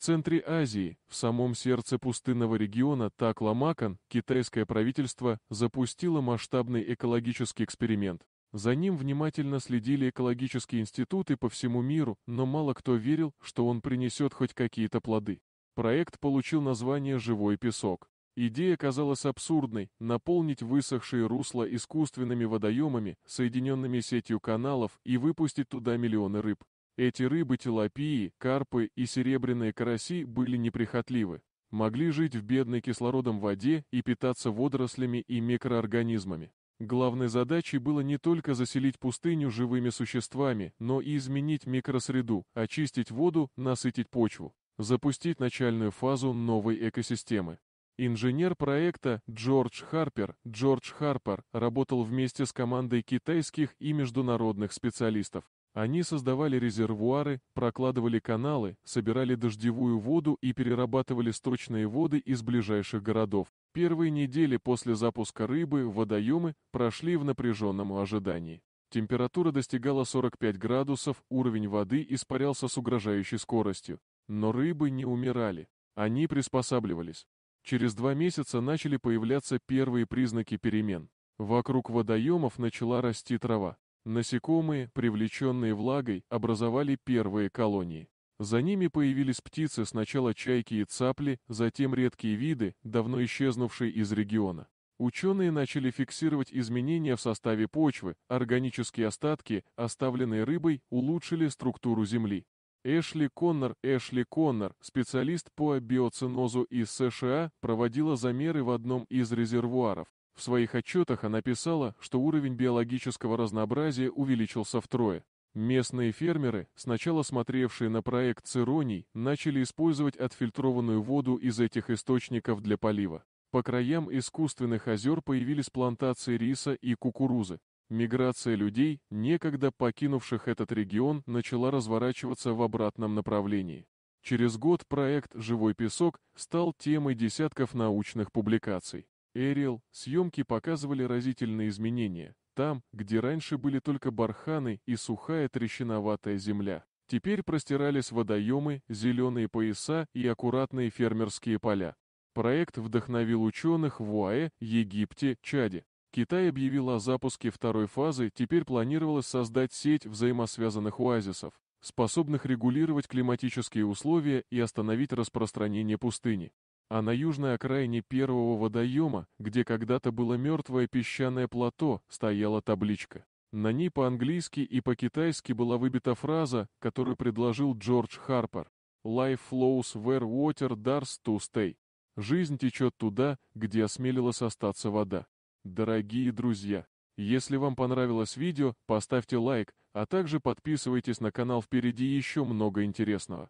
центре Азии, в самом сердце пустынного региона Такломакан, китайское правительство запустило масштабный экологический эксперимент. За ним внимательно следили экологические институты по всему миру, но мало кто верил, что он принесет хоть какие-то плоды. Проект получил название «Живой песок». Идея казалась абсурдной – наполнить высохшие русла искусственными водоемами, соединенными сетью каналов, и выпустить туда миллионы рыб. Эти рыбы тилапии, карпы и серебряные караси были неприхотливы, могли жить в бедной кислородом воде и питаться водорослями и микроорганизмами. Главной задачей было не только заселить пустыню живыми существами, но и изменить микросреду, очистить воду, насытить почву, запустить начальную фазу новой экосистемы. Инженер проекта Джордж Харпер, Джордж Харпер, работал вместе с командой китайских и международных специалистов. Они создавали резервуары, прокладывали каналы, собирали дождевую воду и перерабатывали сточные воды из ближайших городов. Первые недели после запуска рыбы водоемы прошли в напряженном ожидании. Температура достигала 45 градусов, уровень воды испарялся с угрожающей скоростью. Но рыбы не умирали. Они приспосабливались. Через два месяца начали появляться первые признаки перемен. Вокруг водоемов начала расти трава. Насекомые, привлеченные влагой, образовали первые колонии. За ними появились птицы, сначала чайки и цапли, затем редкие виды, давно исчезнувшие из региона. Ученые начали фиксировать изменения в составе почвы, органические остатки, оставленные рыбой, улучшили структуру Земли. Эшли Коннор, Эшли Коннор, специалист по биоценозу из США, проводила замеры в одном из резервуаров. В своих отчетах она писала, что уровень биологического разнообразия увеличился втрое. Местные фермеры, сначала смотревшие на проект Цироний, начали использовать отфильтрованную воду из этих источников для полива. По краям искусственных озер появились плантации риса и кукурузы. Миграция людей, некогда покинувших этот регион, начала разворачиваться в обратном направлении. Через год проект «Живой песок» стал темой десятков научных публикаций. Эрил. съемки показывали разительные изменения. Там, где раньше были только барханы и сухая трещиноватая земля, теперь простирались водоемы, зеленые пояса и аккуратные фермерские поля. Проект вдохновил ученых в УАЭ, Египте, Чаде. Китай объявил о запуске второй фазы, теперь планировалось создать сеть взаимосвязанных оазисов, способных регулировать климатические условия и остановить распространение пустыни а на южной окраине первого водоема, где когда-то было мертвое песчаное плато, стояла табличка. На ней по-английски и по-китайски была выбита фраза, которую предложил Джордж Харпер. «Life flows where water dares to stay». Жизнь течет туда, где осмелилась остаться вода. Дорогие друзья, если вам понравилось видео, поставьте лайк, а также подписывайтесь на канал, впереди еще много интересного.